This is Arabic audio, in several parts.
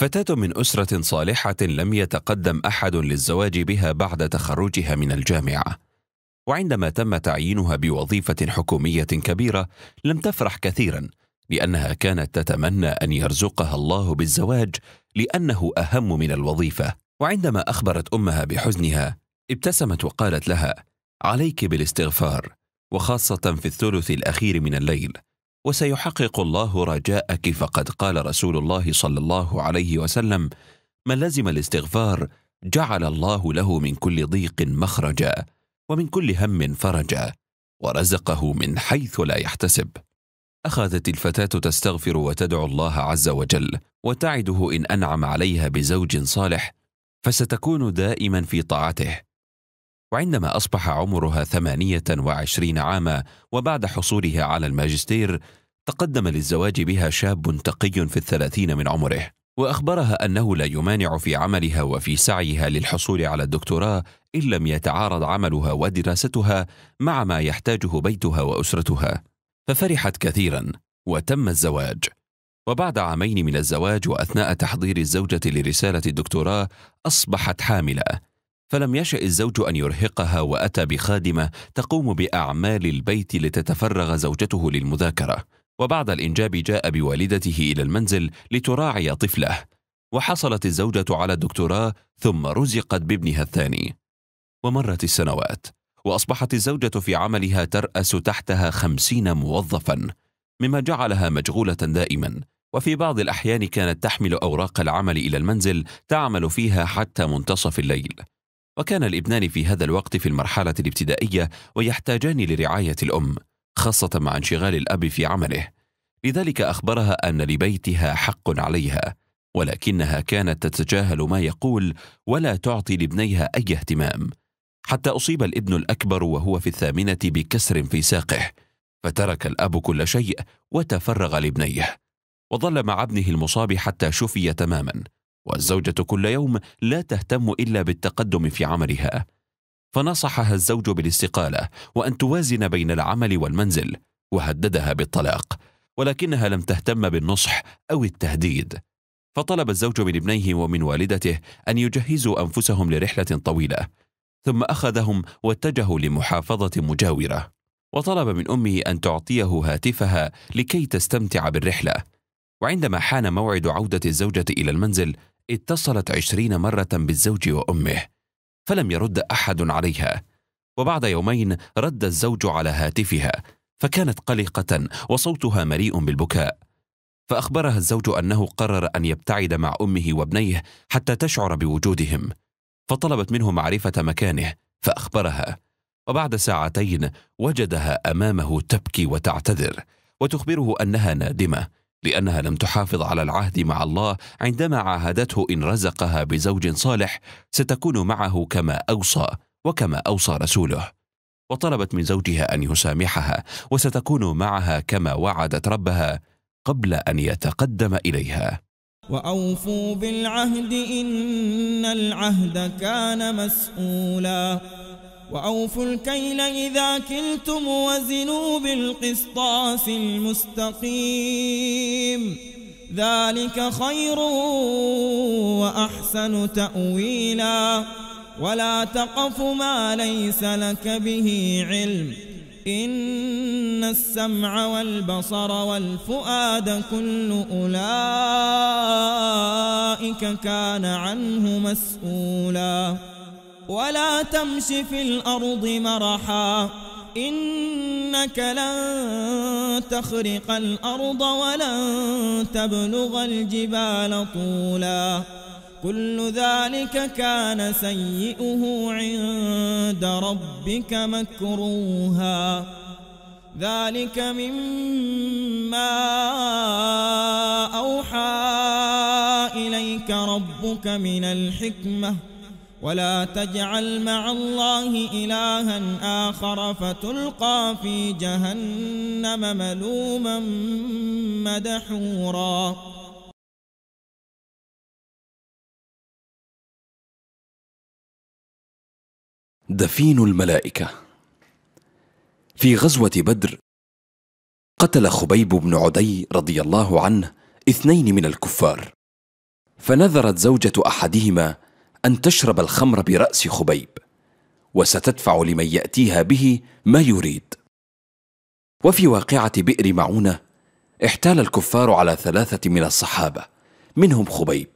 فتاة من أسرة صالحة لم يتقدم أحد للزواج بها بعد تخرجها من الجامعة. وعندما تم تعيينها بوظيفة حكومية كبيرة لم تفرح كثيرا لأنها كانت تتمنى أن يرزقها الله بالزواج لأنه أهم من الوظيفة. وعندما أخبرت أمها بحزنها ابتسمت وقالت لها: عليك بالاستغفار وخاصة في الثلث الأخير من الليل وسيحقق الله رجاءك فقد قال رسول الله صلى الله عليه وسلم من لزم الاستغفار جعل الله له من كل ضيق مخرجا ومن كل هم فرجا ورزقه من حيث لا يحتسب اخذت الفتاه تستغفر وتدعو الله عز وجل وتعده ان انعم عليها بزوج صالح فستكون دائما في طاعته وعندما اصبح عمرها ثمانيه وعشرين عاما وبعد حصولها على الماجستير تقدم للزواج بها شاب تقي في الثلاثين من عمره وأخبرها أنه لا يمانع في عملها وفي سعيها للحصول على الدكتوراه إن لم يتعارض عملها ودراستها مع ما يحتاجه بيتها وأسرتها ففرحت كثيرا وتم الزواج وبعد عامين من الزواج وأثناء تحضير الزوجة لرسالة الدكتوراه أصبحت حاملة فلم يشأ الزوج أن يرهقها وأتى بخادمة تقوم بأعمال البيت لتتفرغ زوجته للمذاكرة وبعد الإنجاب جاء بوالدته إلى المنزل لتراعي طفله وحصلت الزوجة على الدكتوراه ثم رزقت بابنها الثاني ومرت السنوات وأصبحت الزوجة في عملها ترأس تحتها خمسين موظفا مما جعلها مشغولة دائما وفي بعض الأحيان كانت تحمل أوراق العمل إلى المنزل تعمل فيها حتى منتصف الليل وكان الابنان في هذا الوقت في المرحلة الابتدائية ويحتاجان لرعاية الأم خاصة مع انشغال الأب في عمله لذلك أخبرها أن لبيتها حق عليها ولكنها كانت تتجاهل ما يقول ولا تعطي لابنيها أي اهتمام حتى أصيب الابن الأكبر وهو في الثامنة بكسر في ساقه فترك الأب كل شيء وتفرغ لابنيه وظل مع ابنه المصاب حتى شفي تماما والزوجة كل يوم لا تهتم إلا بالتقدم في عملها فنصحها الزوج بالاستقالة وأن توازن بين العمل والمنزل وهددها بالطلاق ولكنها لم تهتم بالنصح أو التهديد فطلب الزوج من ابنيه ومن والدته أن يجهزوا أنفسهم لرحلة طويلة ثم أخذهم واتجهوا لمحافظة مجاورة وطلب من أمه أن تعطيه هاتفها لكي تستمتع بالرحلة وعندما حان موعد عودة الزوجة إلى المنزل اتصلت عشرين مرة بالزوج وأمه فلم يرد احد عليها وبعد يومين رد الزوج على هاتفها فكانت قلقه وصوتها مليء بالبكاء فاخبرها الزوج انه قرر ان يبتعد مع امه وابنيه حتى تشعر بوجودهم فطلبت منه معرفه مكانه فاخبرها وبعد ساعتين وجدها امامه تبكي وتعتذر وتخبره انها نادمه لانها لم تحافظ على العهد مع الله عندما عاهدته ان رزقها بزوج صالح ستكون معه كما اوصى وكما اوصى رسوله وطلبت من زوجها ان يسامحها وستكون معها كما وعدت ربها قبل ان يتقدم اليها واوفوا بالعهد ان العهد كان مسؤولا وأوفوا الكيل إذا كلتم وزنوا بالقسطاس المستقيم ذلك خير وأحسن تأويلا ولا تقف ما ليس لك به علم إن السمع والبصر والفؤاد كل أولئك كان عنه مسؤولاً ولا تمش في الأرض مرحا إنك لن تخرق الأرض ولن تبلغ الجبال طولا كل ذلك كان سيئه عند ربك مكروها ذلك مما أوحى إليك ربك من الحكمة ولا تجعل مع الله إلها آخر فتلقى في جهنم ملوما مدحورا دفين الملائكة في غزوة بدر قتل خبيب بن عدي رضي الله عنه اثنين من الكفار فنذرت زوجة أحدهما ان تشرب الخمر براس خبيب وستدفع لمن ياتيها به ما يريد وفي واقعه بئر معونه احتال الكفار على ثلاثه من الصحابه منهم خبيب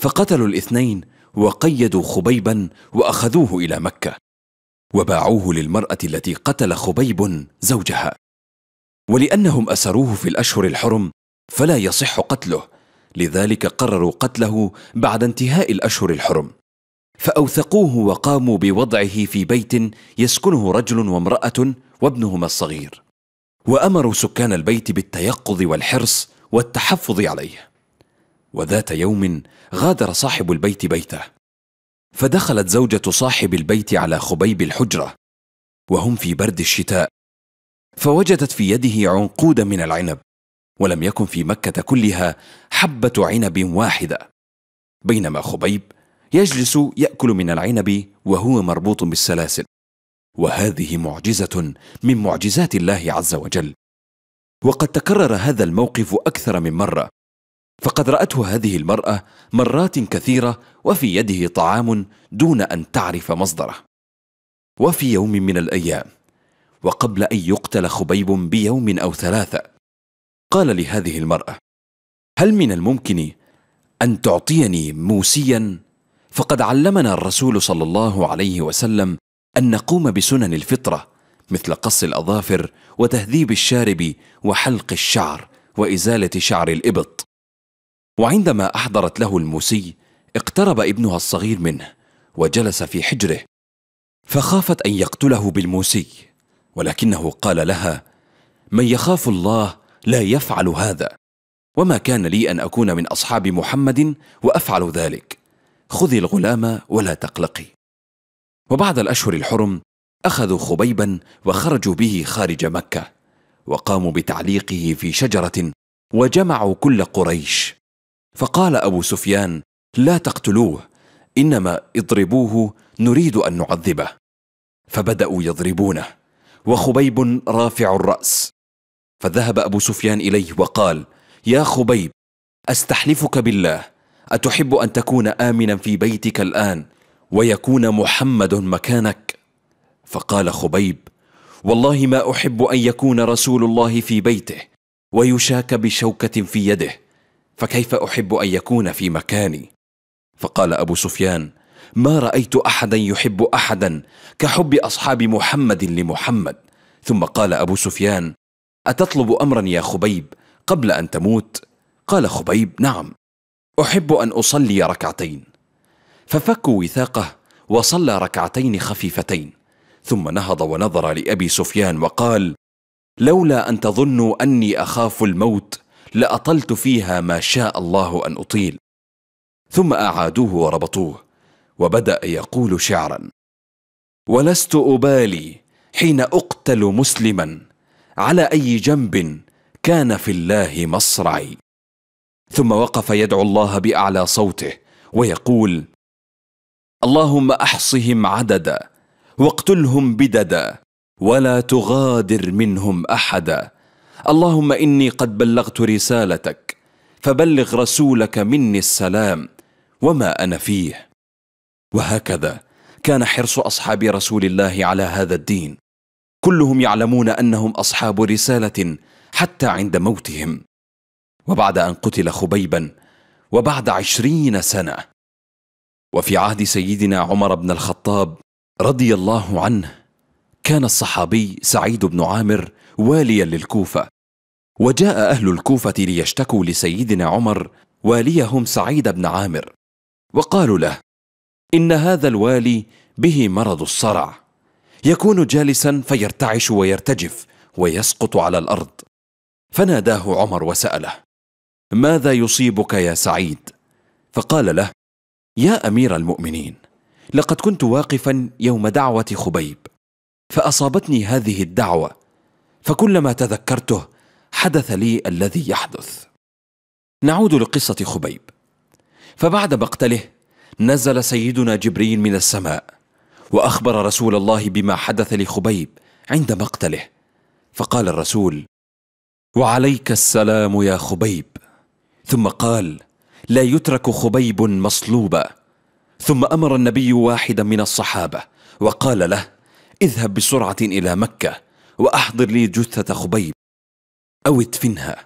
فقتلوا الاثنين وقيدوا خبيبا واخذوه الى مكه وباعوه للمراه التي قتل خبيب زوجها ولانهم اسروه في الاشهر الحرم فلا يصح قتله لذلك قرروا قتله بعد انتهاء الاشهر الحرم فاوثقوه وقاموا بوضعه في بيت يسكنه رجل وامراه وابنهما الصغير وامروا سكان البيت بالتيقظ والحرص والتحفظ عليه وذات يوم غادر صاحب البيت بيته فدخلت زوجه صاحب البيت على خبيب الحجره وهم في برد الشتاء فوجدت في يده عنقودا من العنب ولم يكن في مكة كلها حبة عنب واحدة بينما خبيب يجلس يأكل من العنب وهو مربوط بالسلاسل وهذه معجزة من معجزات الله عز وجل وقد تكرر هذا الموقف أكثر من مرة فقد رأته هذه المرأة مرات كثيرة وفي يده طعام دون أن تعرف مصدره وفي يوم من الأيام وقبل أن يقتل خبيب بيوم أو ثلاثة قال لهذه المرأة هل من الممكن أن تعطيني موسيا فقد علمنا الرسول صلى الله عليه وسلم أن نقوم بسنن الفطرة مثل قص الأظافر وتهذيب الشارب وحلق الشعر وإزالة شعر الإبط وعندما أحضرت له الموسي اقترب ابنها الصغير منه وجلس في حجره فخافت أن يقتله بالموسي ولكنه قال لها من يخاف الله لا يفعل هذا وما كان لي أن أكون من أصحاب محمد وأفعل ذلك خذي الغلام ولا تقلقي وبعد الأشهر الحرم أخذوا خبيبا وخرجوا به خارج مكة وقاموا بتعليقه في شجرة وجمعوا كل قريش فقال أبو سفيان لا تقتلوه إنما اضربوه نريد أن نعذبه فبدأوا يضربونه وخبيب رافع الرأس فذهب أبو سفيان إليه وقال يا خبيب أستحلفك بالله أتحب أن تكون آمنا في بيتك الآن ويكون محمد مكانك فقال خبيب والله ما أحب أن يكون رسول الله في بيته ويشاك بشوكة في يده فكيف أحب أن يكون في مكاني فقال أبو سفيان ما رأيت أحدا يحب أحدا كحب أصحاب محمد لمحمد ثم قال أبو سفيان أتطلب أمرا يا خبيب قبل أن تموت؟ قال خبيب نعم أحب أن أصلي ركعتين ففكوا وثاقه وصلى ركعتين خفيفتين ثم نهض ونظر لأبي سفيان وقال لولا أن تظنوا أني أخاف الموت لأطلت فيها ما شاء الله أن أطيل ثم أعادوه وربطوه وبدأ يقول شعرا ولست أبالي حين أقتل مسلما على اي جنب كان في الله مصرعي ثم وقف يدعو الله باعلى صوته ويقول اللهم احصهم عددا واقتلهم بددا ولا تغادر منهم احدا اللهم اني قد بلغت رسالتك فبلغ رسولك مني السلام وما انا فيه وهكذا كان حرص اصحاب رسول الله على هذا الدين كلهم يعلمون انهم اصحاب رساله حتى عند موتهم وبعد ان قتل خبيبا وبعد عشرين سنه وفي عهد سيدنا عمر بن الخطاب رضي الله عنه كان الصحابي سعيد بن عامر واليا للكوفه وجاء اهل الكوفه ليشتكوا لسيدنا عمر واليهم سعيد بن عامر وقالوا له ان هذا الوالي به مرض الصرع يكون جالسا فيرتعش ويرتجف ويسقط على الارض فناداه عمر وساله ماذا يصيبك يا سعيد فقال له يا امير المؤمنين لقد كنت واقفا يوم دعوه خبيب فاصابتني هذه الدعوه فكلما تذكرته حدث لي الذي يحدث نعود لقصه خبيب فبعد مقتله نزل سيدنا جبريل من السماء واخبر رسول الله بما حدث لخبيب عند مقتله فقال الرسول وعليك السلام يا خبيب ثم قال لا يترك خبيب مصلوبا ثم امر النبي واحدا من الصحابه وقال له اذهب بسرعه الى مكه واحضر لي جثه خبيب او ادفنها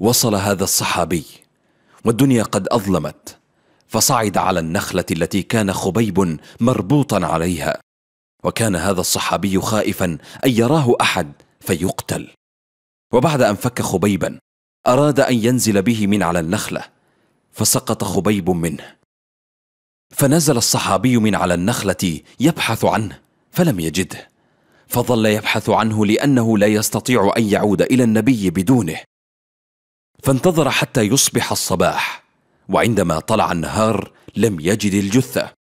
وصل هذا الصحابي والدنيا قد اظلمت فصعد على النخله التي كان خبيب مربوطا عليها وكان هذا الصحابي خائفا ان يراه احد فيقتل وبعد ان فك خبيبا اراد ان ينزل به من على النخله فسقط خبيب منه فنزل الصحابي من على النخله يبحث عنه فلم يجده فظل يبحث عنه لانه لا يستطيع ان يعود الى النبي بدونه فانتظر حتى يصبح الصباح وعندما طلع النهار لم يجد الجثه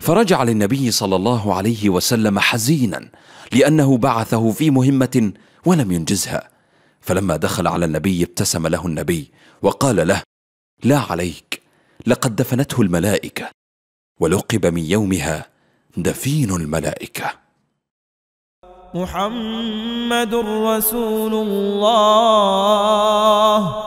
فرجع للنبي صلى الله عليه وسلم حزينا لانه بعثه في مهمه ولم ينجزها فلما دخل على النبي ابتسم له النبي وقال له لا عليك لقد دفنته الملائكه ولقب من يومها دفين الملائكه محمد رسول الله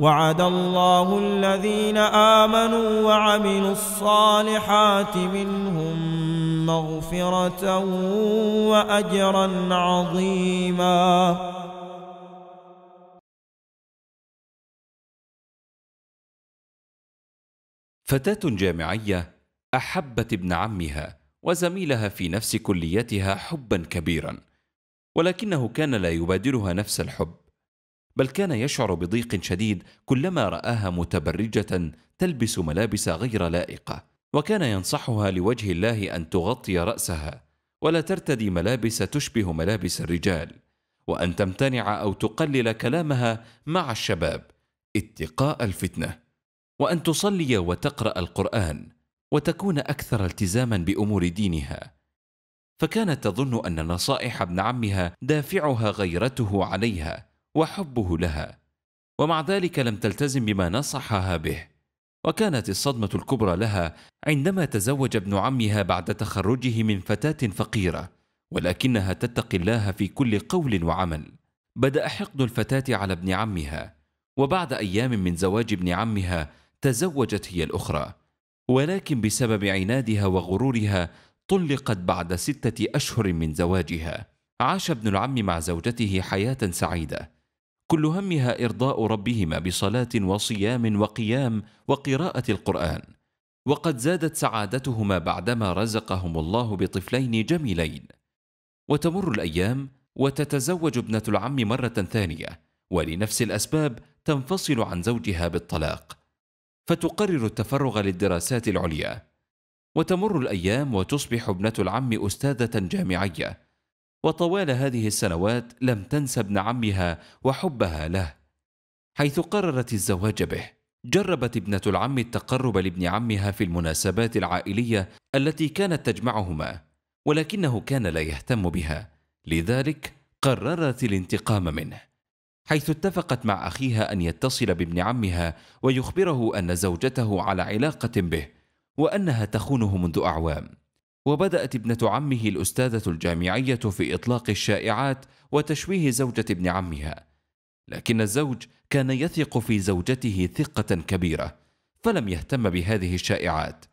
وعد الله الذين آمنوا وعملوا الصالحات منهم مغفرة وأجرا عظيما فتاة جامعية أحبت ابن عمها وزميلها في نفس كليتها حبا كبيرا ولكنه كان لا يبادرها نفس الحب بل كان يشعر بضيق شديد كلما راها متبرجه تلبس ملابس غير لائقه وكان ينصحها لوجه الله ان تغطي راسها ولا ترتدي ملابس تشبه ملابس الرجال وان تمتنع او تقلل كلامها مع الشباب اتقاء الفتنه وان تصلي وتقرا القران وتكون اكثر التزاما بامور دينها فكانت تظن ان نصائح ابن عمها دافعها غيرته عليها وحبه لها ومع ذلك لم تلتزم بما نصحها به وكانت الصدمه الكبرى لها عندما تزوج ابن عمها بعد تخرجه من فتاه فقيره ولكنها تتقي الله في كل قول وعمل بدا حقد الفتاه على ابن عمها وبعد ايام من زواج ابن عمها تزوجت هي الاخرى ولكن بسبب عنادها وغرورها طلقت بعد سته اشهر من زواجها عاش ابن العم مع زوجته حياه سعيده كل همها ارضاء ربهما بصلاه وصيام وقيام وقراءه القران وقد زادت سعادتهما بعدما رزقهم الله بطفلين جميلين وتمر الايام وتتزوج ابنه العم مره ثانيه ولنفس الاسباب تنفصل عن زوجها بالطلاق فتقرر التفرغ للدراسات العليا وتمر الايام وتصبح ابنه العم استاذه جامعيه وطوال هذه السنوات لم تنس ابن عمها وحبها له حيث قررت الزواج به جربت ابنة العم التقرب لابن عمها في المناسبات العائلية التي كانت تجمعهما ولكنه كان لا يهتم بها لذلك قررت الانتقام منه حيث اتفقت مع أخيها أن يتصل بابن عمها ويخبره أن زوجته على علاقة به وأنها تخونه منذ أعوام وبدأت ابنة عمه الأستاذة الجامعية في إطلاق الشائعات وتشويه زوجة ابن عمها، لكن الزوج كان يثق في زوجته ثقة كبيرة، فلم يهتم بهذه الشائعات،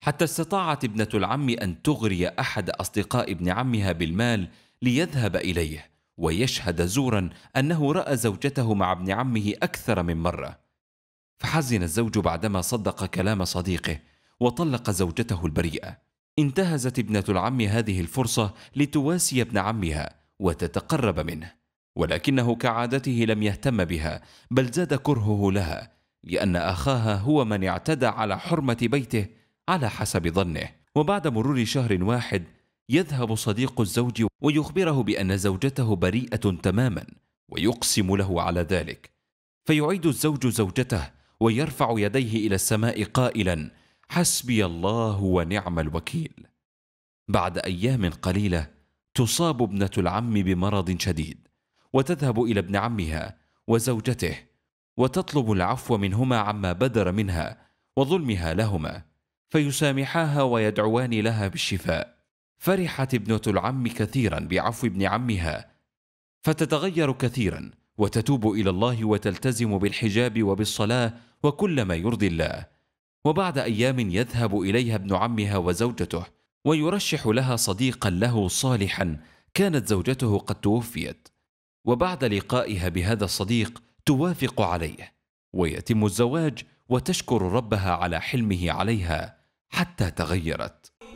حتى استطاعت ابنة العم أن تغري أحد أصدقاء ابن عمها بالمال ليذهب إليه، ويشهد زورا أنه رأى زوجته مع ابن عمه أكثر من مرة. فحزن الزوج بعدما صدق كلام صديقه، وطلق زوجته البريئة. انتهزت ابنة العم هذه الفرصة لتواسي ابن عمها وتتقرب منه، ولكنه كعادته لم يهتم بها، بل زاد كرهه لها، لأن أخاها هو من اعتدى على حرمة بيته على حسب ظنه، وبعد مرور شهر واحد يذهب صديق الزوج ويخبره بأن زوجته بريئة تماما، ويقسم له على ذلك، فيعيد الزوج زوجته ويرفع يديه إلى السماء قائلا: حسبي الله ونعم الوكيل بعد ايام قليله تصاب ابنه العم بمرض شديد وتذهب الى ابن عمها وزوجته وتطلب العفو منهما عما بدر منها وظلمها لهما فيسامحاها ويدعوان لها بالشفاء فرحت ابنه العم كثيرا بعفو ابن عمها فتتغير كثيرا وتتوب الى الله وتلتزم بالحجاب وبالصلاه وكل ما يرضي الله وبعد ايام يذهب اليها ابن عمها وزوجته ويرشح لها صديقا له صالحا كانت زوجته قد توفيت وبعد لقائها بهذا الصديق توافق عليه ويتم الزواج وتشكر ربها على حلمه عليها حتى تغيرت